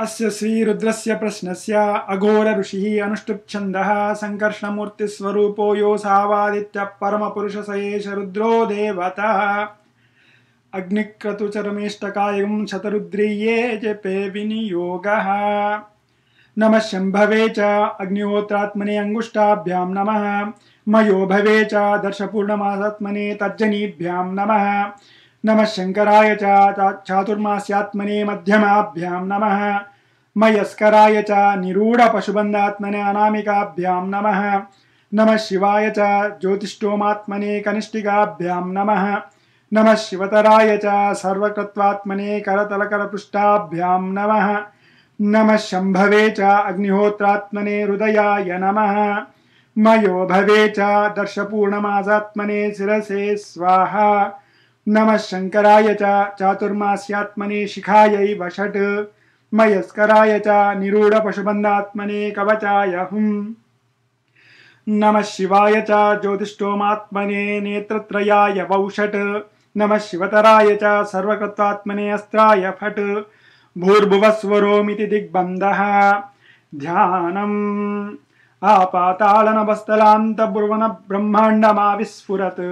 अस्य श्रीरुद्रस्य प्रश्नस्य अघोरऋषिः अनुष्टुप्छन्दः सङ्कर्षणमूर्तिस्वरूपो यो सावादित्यः परमपुरुष स एष रुद्रो देवतः अग्निक्रतुचरमेष्टकायं शतरुद्रीये जपे विनियोगः नमः शम्भवे च अग्निहोत्रात्मने अङ्गुष्ठाभ्यां नमः मयो भवे च दर्शपूर्णमासात्मने तर्जनीभ्यां नमः नम शंकराय च चातुर्मास्यात्मने मध्यमाभ्यां नम मयस्कराय च निरूढपशुबन्धात्मने अनामिकाभ्यां नम नम शिवाय च ज्योतिष्टोमात्मने कनिष्ठिकाभ्यां नम नम शिवतराय च सर्वकृत्वात्मने करतलकरपृष्ठाभ्यां नम नम शम्भवे च अग्निहोत्रात्मने हृदयाय नम मयो भवे च दर्शपूर्णमासात्मने शिरसे स्वाहा नमः शङ्कराय चातुर्मास्यात्मने शिखायै वषट् मयस्कराय च निरूढपशुबन्धात्मने कवचाय हुम् नमः शिवाय च ज्योतिष्टोमात्मने नमः शिवतराय च सर्वकत्वात्मने अस्त्राय फट् भूर्भुवस्वरोमिति दिग्बन्धः ध्यानम् आपातालनस्तनब्रह्माण्डमाविस्फुरत्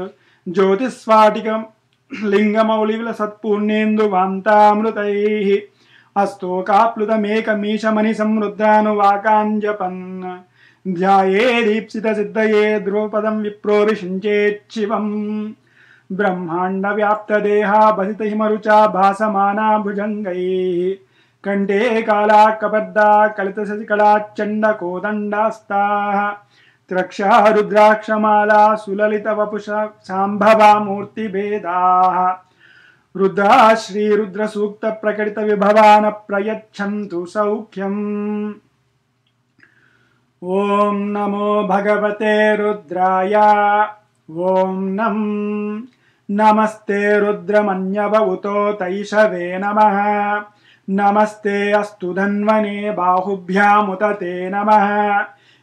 ज्योतिस्वाटिकम् लिङ्गमौलिविलसत्पूर्णेन्दुवान्तामृतैः अस्तोकाप्लुतमेकमीशमनि समृद्धानुवाकाञ्जपन् ध्याये दीप्सितसिद्धये ध्रुवपदं विप्रोरिषिञ्चेच्छिवम् ब्रह्माण्डव्याप्तदेहाभसितहिमरुचा भासमाना भुजङ्गैः कण्ठे काला कपर्दा कलितशशिकलाच्चण्डकोदण्डास्ताः त्रक्षः रुद्राक्षमाला सुललित वपुष साम्भवा मूर्तिभेदाः रुद्रा श्रीरुद्रसूक्त प्रकटित विभवान प्रयच्छन्तु सौख्यम् ॐ नमो भगवते रुद्राय ॐ नम् नमस्ते रुद्रमन्यव उतो तैषवे नमः नमस्ते अस्तु धन्वने बाहुभ्यामुत ते नमः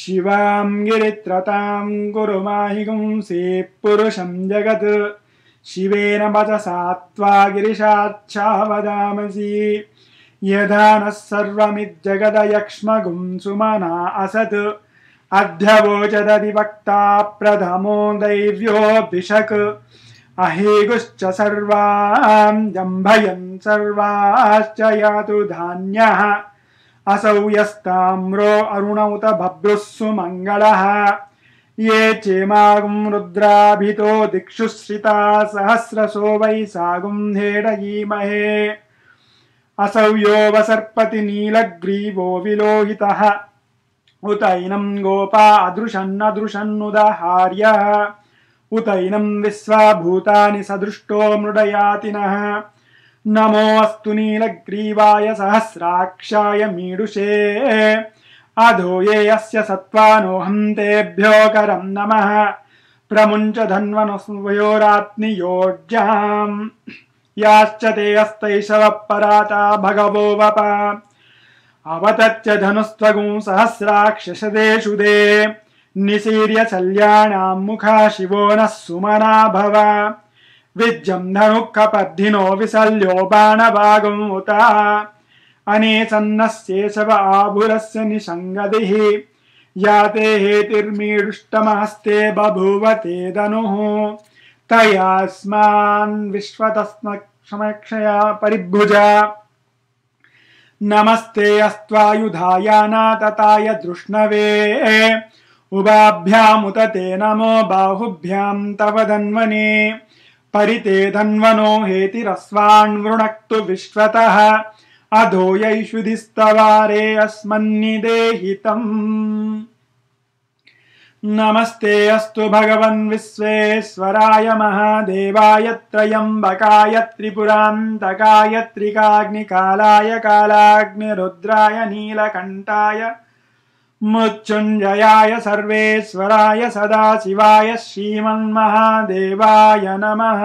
शिवां गिरित्रतां गुरुमाहि पुरुषं जगत् शिवेन मदसात्त्वा गिरिशाच्छा वदामसि यधानः सर्वमिद् जगदयक्ष्मगुंसुमना असत् प्रथमो दैव्योऽभिषक् अहेगुश्च सर्वां जम्भयन् सर्वाश्च यातु धान्यः असौ यस्ताम्रो अरुणौत भद्रुस्सु मङ्गलः ये चेमागुं रुद्राभितो दिक्षुश्रिता सहस्रसो वै सागुं हेडयीमहे असौ यो वसर्पति नीलग्रीवो विलोहितः उतैनं गोपा अदृशन्नदृशन्नुदहार्यः उत इनं सदृष्टो मृडयातिनः नमोऽस्तु नीलग्रीवाय सहस्राक्षाय मीडुषे अधो ये सत्त्वानोऽहं तेभ्यो करं नमः प्रमुञ्च धन्वनुवयोरात्नि योज्याम् याश्च ते अस्तैशवः पराता भगवो वप अवतच्च धनुस्त्वगुं सहस्राक्ष दे निशीर्य निशीर्यचल्याणाम् मुखा शिवो नः सुमना भव विद्यम् धनुःखपद्धिनो विशल्यो बाणभागमुतः अने सन्नस्येशव आभुलस्य निषङ्गदिः या ते हेतिर्मीष्टमास्ते बभूव ते धनुः तया स्मान्विश्व परिभुज नमस्ते अस्त्वायुधा तताय धृष्णवे उभाभ्यामुत ते नमो बाहुभ्याम् तव दन्वने परिते धन्वनो हेति विश्वतः अधो यैषु दिस्तवारे नमस्ते अस्तु भगवन् विश्वेश्वराय महादेवाय त्रयम्बकाय त्रिपुरान्तकाय त्रिकाग्निकालाय कालाग्निरुद्राय नीलकण्ठाय मृत्युञ्जयाय सर्वेश्वराय सदा शिवाय श्रीमन्महादेवाय नमः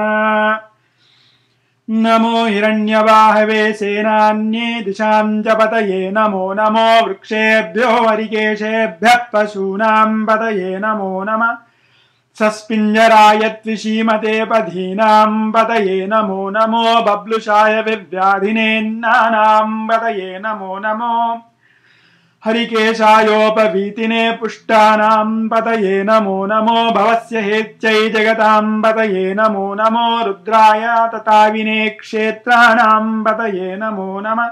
नमो हिरण्यवाहवे सेनान्ये दिशां च पतये नमो नमो वृक्षेभ्यो वरिकेशेभ्यः पशूनां पतये नमो नमः सस्पिञ्जराय द्विश्रीमदे पधीनां पतये नमो नमो बब्लुषाय विव्याधिनेन्नानां पतये नमो नमो हरिकेशायोपवीतिने पुष्टानाम् पतये नमो नमो भवस्य हेत्यै जगताम् पतये नमो नमो रुद्राय तताविने क्षेत्राणाम् पतये नमो नमः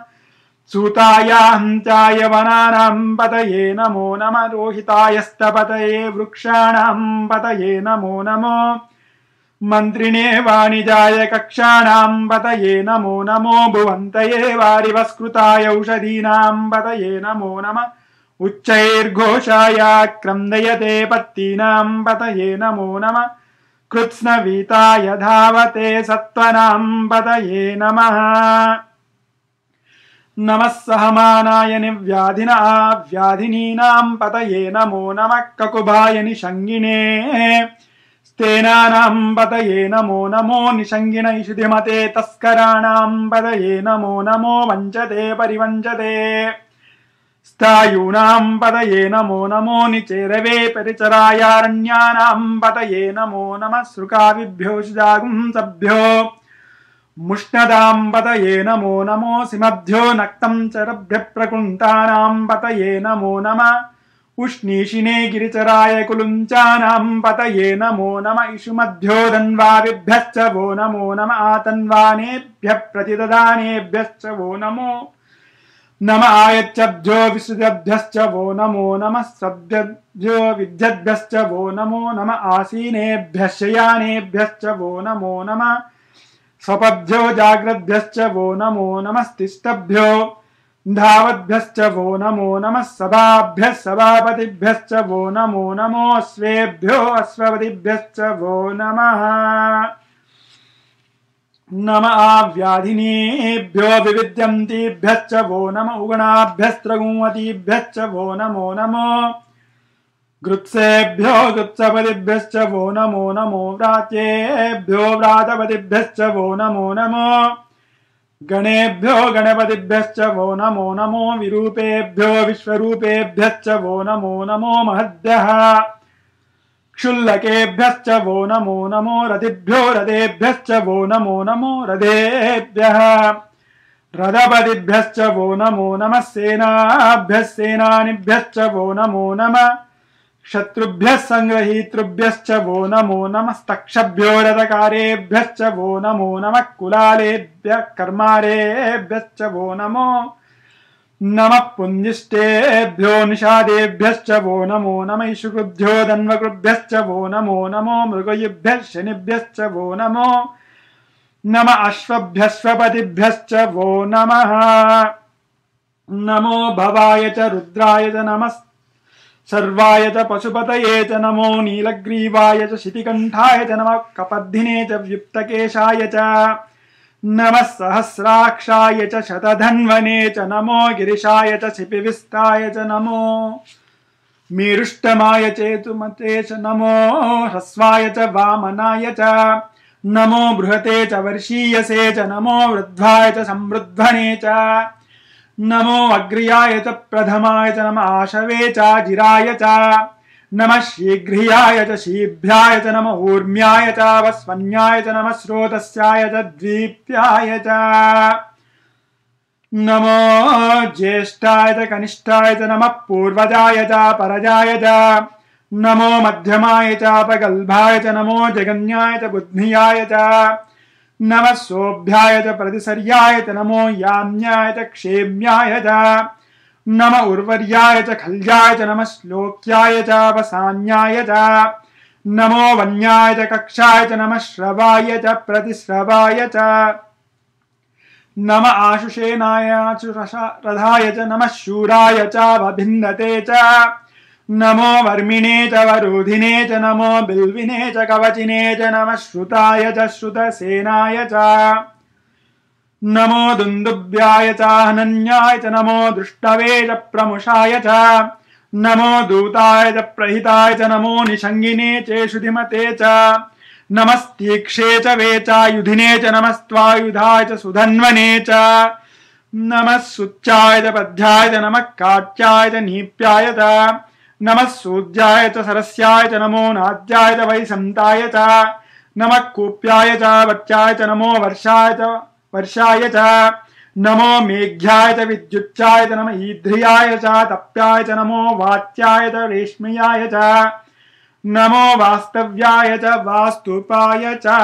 सूतायाम् चाय वनानाम् पतये नमो नमः रोहितायस्तपतये वृक्षाणाम् पतये नमो नमो मन्त्रिणे वाणिजाय कक्षाणाम् पतये नमो नमो भुवन्तये वारिवस्कृताय औषधीनाम् पतये नमो नमः उच्चैर्घोषाया क्रन्दयते पत्तीनाम् पतये नमो नमः कृत्स्नवीताय धावते सत्त्वनाम् पतये नमः नमः सहमानाय नि व्याधिनीनाम् पतये नमो नमः ककुभाय निषङ्गिणे స్తేనానాం బదయే నమో నమో నిషంగిణైషుధిమతే తస్కరాణాం బదయే నమో నమో వంచతే పరివంచతే స్థాయూనాం పదయే నమో నమో నిచేరవే పరిచరాయారణ్యానాం పదయే నమో నమ శృకావిభ్యోషిజాగుం సభ్యో ముష్ణదాం పదయే నమో నమో సిమభ్యో నక్తం చరభ్య ప్రకుంటానాం పతయే నమో నమ उष्णीषिणे गिरिचराय कुलुञ्चानाम् पतये नमो नम इषु मध्योदन्वाभिभ्यश्च वो नमो नम आतन्वानेभ्यः प्रतिददानेभ्यश्च वो नमो नम आयच्छब्द्यो विसृजभ्यश्च वो नमो नमः सब्दभ्यो विद्यद्भ्यश्च वो नमो नम आसीनेभ्यश्च यानेभ्यश्च वो नमो नम स्वपभ्यो जाग्रद्भ्यश्च वो नमो नमस्तिष्ठभ्यो धावद्भ्यश्च वो नमो नमः सभाभ्यः सभापतिभ्यश्च वो नमो नमो स्वेभ्यो अश्वपतिभ्यश्च वो नमः नम आव्याभ्यो विविद्यन्तेभ्यश्च वो नम उगणाभ्यस्त्रगुंवतीभ्यश्च वो नमो नमो गृत्सेभ्यो गृत्सपतिभ्यश्च वो नमो नमो व्रातेभ्यो व्रातपतिभ्यश्च वो नमो नमो गणेभ्यो गणपतिभ्यश्च वो नमो नमो विरूपेभ्यो विश्वरूपेभ्यश्च वो नमो नमो महद्यः क्षुल्लकेभ्यश्च वो नमो नमो रतिभ्यो रतेभ्यश्च वो नमो नमो रथेभ्यः रदपतिभ्यश्च वो नमो नमः सेनाभ्यः सेनानिभ्यश्च वो नमो नमः शत्रुभ्यः सङ्ग्रहीतृभ्यश्च वो नमो नमस्तक्षभ्यो रथकारेभ्यश्च वो नमो नमः कुलालेभ्यः कर्मारेभ्यश्च वो नमो नमः पुञ्जिष्टेभ्यो निषादेभ्यश्च वो नमो नम इषुकृभ्यो धन्वकृभ्यश्च वो नमो नमो मृगयुभ्यः शनिभ्यश्च वो नमो नम अश्वभ्यश्वपतिभ्यश्च वो नमः नमो भवाय च रुद्राय च नमस् सर्वाय च पशुपत च नमो नीलग्रीवाय च च नम कपद्धिने च व्युप्तकेशाय च नम सहस्राक्षा च शतधन्वने च नमो गिरिशाय च शिपिविस्ताय च नमो मीरुष्टमाय चेतुमते च नमो ह्रस्वाय च वामनाय च नमो बृहते च वर्षीयसे च नमो वृद्धाय च समृद्धने च नमो अग्रिया च प्रथमाय च नम आशवे चाजिराय च नम शीघ्रियाय च शीभ्याय च नम ऊर्म्याय च वस्वन्याय च नम स्रोतस्याय च द्वीप्याय च नमो ज्येष्ठाय च कनिष्ठाय च नम पूर्वजाय च परजाय च नमो मध्यमाय च अपगल्भाय च नमो जगन्याय च बुद्धियाय च नम सोभ्याय प्रतिसर्याय च नमो याम्याय च क्षेम्याय च नम उर्वर्याय च खल्याय च नमः श्लोक्याय च वसान्याय च नमो वन्याय च कक्षाय च नमः श्रवाय च प्रतिश्रवाय च नम आशुषेनाय रथाय च नम शूराय च वभिन्दते च नमो वर्मिणे च वरुधिने च नमो बिल्विने च कवचिने च नमः श्रुताय च श्रुतसेनाय च नमो दुन्दुव्याय चाहन्याय च नमो दुष्टवे च प्रमुषाय च नमो दूताय च प्रहिताय च नमो निषङ्गिने चेशुधिमते च नमस्तीक्षे च वेचायुधिने च नमस्त्वायुधाय च सुधन्वने च नमः शुच्चाय च पध्याय च नमः काट्याय च नीप्याय च नम सूद्याय च सरस्याय च नमो नाद्याय च वै सन्ताय च नमः कूप्याय च वट्याय च नमो वर्षाय च वर्षाय च नमो मेघ्याय च विद्युच्चाय च नम ईध्रियाय च तप्याय च नमो वाच्याय च रेश्म्याय च नमो वास्तव्याय च वास्तुपाय च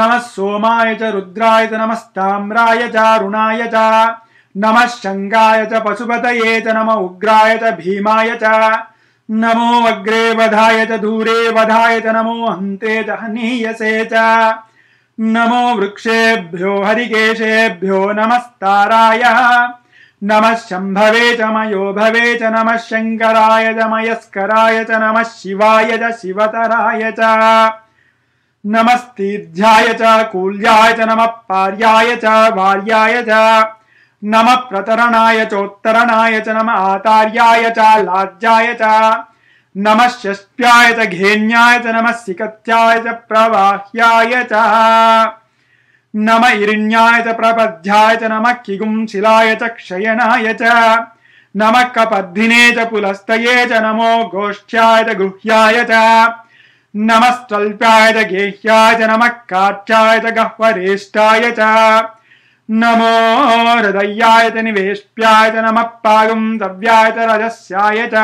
नमः सोमाय च रुद्राय च नमस्ताम्राय च अरुणाय च नम शंगा च पशुपत च नम उग्रा च भीमाय च नमो अग्रे वधाय च दूरे वधाय च नमो हंते च हनीयसे च नमो वृक्षेभ्यो हरिकेशेभ्यो नमस्ताराय नम शंभवे च मयो भवे च नम शंकराय च मयस्कराय च नम शिवाय च शिवतराय च नमस्तीर्ध्याय च कूल्याय च नम पार्याय च वार्याय च नम प्रतरणा चोत्तरणाय च नम आतार्याय च च नम शस्प्याय च घेन्याय च नम सिकत्याय च प्रवाह्याय च नम इरिण्याय च प्रपद्याय च नम किगुंशिलाय च क्षयणाय च नम कपद्धिने च पुलस्तये च नमो गोष्ठ्याय च गुह्याय च नमस्तल्प्याय च गेह्याय च नम काट्याय च गह्वरेष्ठाय च नमो हृदयायत निवेश्याय नमः पागुम् दव्यायत रजस्याय च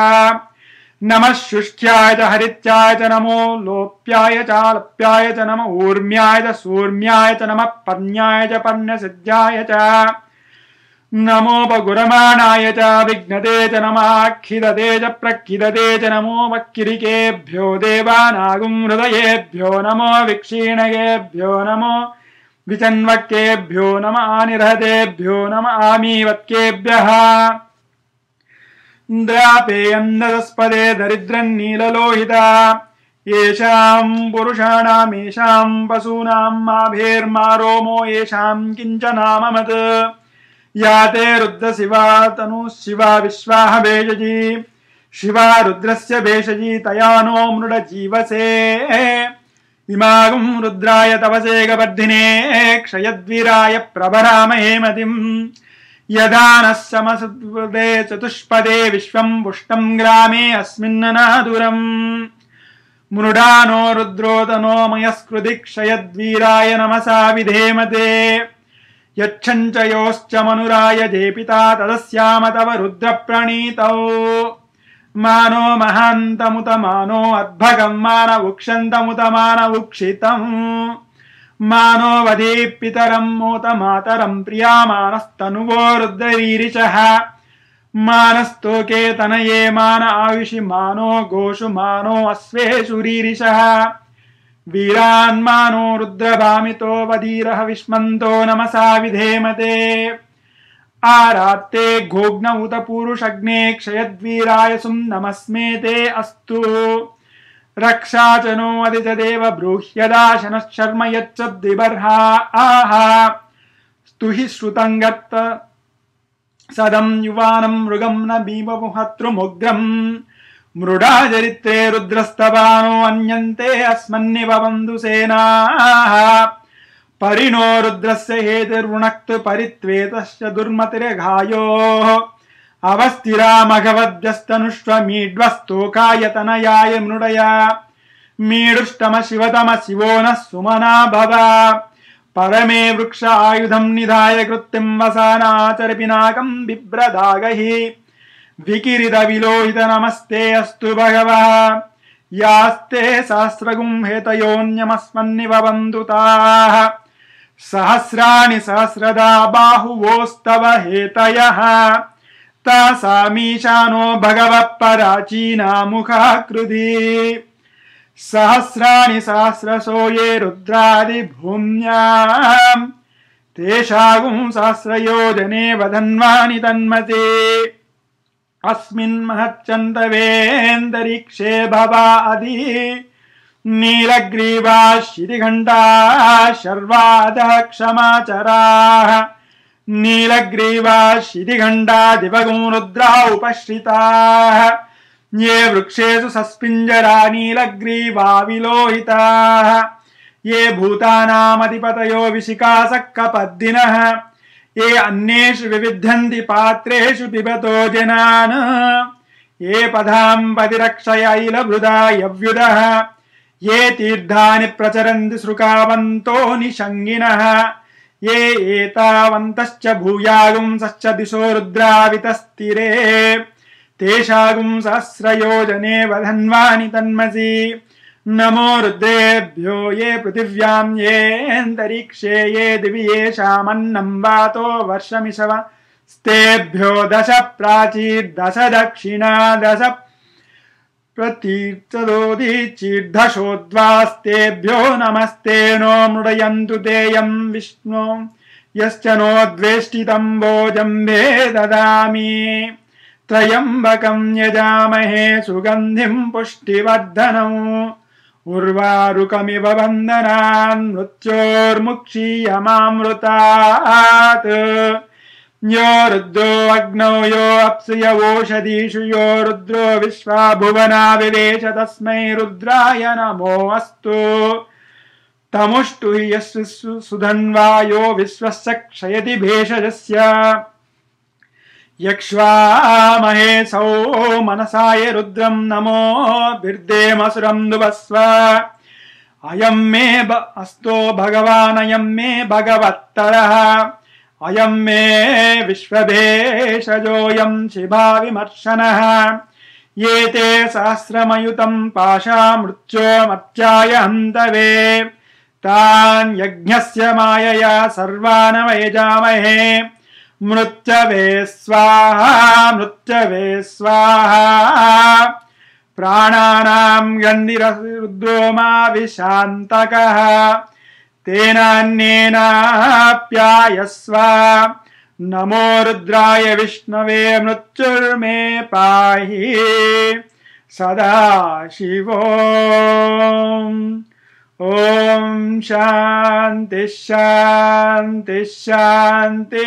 नमः शुष्क्याय च च नमो लोप्याय चालप्याय च नम ऊर्म्याय च सूर्म्याय च नमः पर्ण्याय च पर्ण्यसिद्ध्याय च नमोपगुरमाणाय च विघ्नते च नमाखिदते च प्रक्षिदते च नमो वक्किरिकेभ्यो देवानागुम् हृदयेभ्यो नमो विक्षीणकेभ्यो नमो विचन्वक्ेभ्यो नम आनिरहतेभ्यो नम आमीवक्क्येभ्यः इन्द्रापेयन्ददस्पदे दरिद्रन्नीललोहिता येषाम् पुरुषाणामेषाम् पशूनाम् रोमो येषाम् किञ्च नाममत् या ते रुद्रशिवा तनुः शिवा विश्वाह भेषजी शिवा रुद्रस्य भेषजी तया नो मृडजीवसे विमागुम् रुद्राय तव सेगवर्धिने क्षयद्वीराय प्रभराम हेमतिम् यदा नः चतुष्पदे विश्वम् पुष्टम् ग्रामे अस्मिन्ननादुरम् दुरम् मृडानो रुद्रोदनो मयस्कृति क्षयद्वीराय नमसा विधेमते यच्छञ्चयोश्च मनुराय जेपिता तदस्याम तव रुद्रप्रणीतौ मानो महान्तमुत मानो अद्भगम् मान उक्षन्तमुत मानवुक्षितम् मानो वधी पितरं मूत प्रिया मानस्तनुवो रुद्ररीरिशः मानस्तोके तनये मान आयुषि मानो गोषु मानो अश्वे शुरीरिषः वीरान्मानो रुद्रभामितो वधीरः विस्मन्तो नमसा विधेमते आरात्ते घोग्न उत पूरुषग्ने सुम् नमस्मे ते अस्तु रक्षाचनोऽ ब्रूह्यदा शनः शर्म यच्च द्विबर्हा आह स्तुहि श्रुतम् गत्त सदम् युवानम् मृगम् न मृडा मृडाचरित्रे रुद्रस्तवानो अन्यन्ते अस्मन्निव बन्धुसेनाः परिणो रुद्रस्य हेतुर्वृणक्तु परित्वेतस्य दुर्मतिर्घायोः अवस्थिरामघवद्यस्तनुष्व मीड्वस्तोकायतनयाय मृडया मीडुष्टम शिव शिवो नः सुमना भव परमे वृक्ष आयुधम् निधाय कृत्तिम् वसानाचरपि बिभ्रदागहि विकिरित विकिरिद विलोहित नमस्ते अस्तु भगवः यास्ते सहस्रगुम्हे तयोऽन्यमस्मन्निव सहस्राणि सहस्रदा बाहुवोस्तव हेतयः तासामीशानो भगवः प्राचीना मुखः कृधि सहस्राणि सहस्रसो ये रुद्रादि भूम्या तेषागुं सहस्रयो जने वदन्वानि तन्मते अस्मिन् भवा भवादि नीलग्रीवाशितिघण्टाः शर्वादः क्षमाचराः नीलग्रीवाश्चितिघण्टा दिवगूरुद्रः उपश्रिताः ये वृक्षेषु सस्पिञ्जरा नीलग्रीवा विलोहिताः ये भूतानामधिपतयो विशिकासः ये अन्येषु विविध्यन्ति पात्रेषु पिबतो जनान् ये यव्युदः ये तीर्था प्रचरन्ति श्रुकावन्तो निषङ्गिनः ये एतावन्तश्च भूयागुंसश्च दिशो रुद्रावितस्तिरे सहस्रयोजने वधन्वानि तन्मसि नमो रुद्रेभ्यो ये पृथिव्यां येऽन्तरिक्षे ये दिवि येषामन्नम् वातो वर्षमिषव स्तेभ्यो दश प्राचीर्दश दक्षिणा दश प्रतीर्चोदी नमस्ते नो मृडयन्तु देयम् विष्णो यश्च नो द्वेष्टितम् भोजम्बे ददामि त्रयम्बकम् यजामहे सुगन्धिम् पुष्टिवर्धनौ उर्वारुकमिव वन्दनान् मृत्योर्मुक्षीयमामृतात् यो अग्नौ यो अप्सय यो रुद्रो विश्वा भुवना विवेश तस्मै रुद्राय नमो अस्तु तमुष्टु यस्य सुधन्वा यो विश्वस्य क्षयति भेषजस्य यक्ष्वामहे सौ मनसाय रुद्रम नमो भिर्देमसुरं दुवस्व अयं मे अस्तो भगवानयं मे भगवत्तरः अयम् मे विश्वभेषजोऽयम् शिभाविमर्शनः ये ते सहस्रमयुतम् पाशामृत्योमत्याय हन्तवे यज्ञस्य मायया सर्वानमयजामहे मृत्यवे स्वाहा मृत्यवे स्वाहा प्राणानाम् गन्दिरद्रोमाविशान्तकः तेनान्येनाप्यायस्व नमो रुद्राय विष्णवे मृत्युर्मे पाहि सदा शिवो शान्ति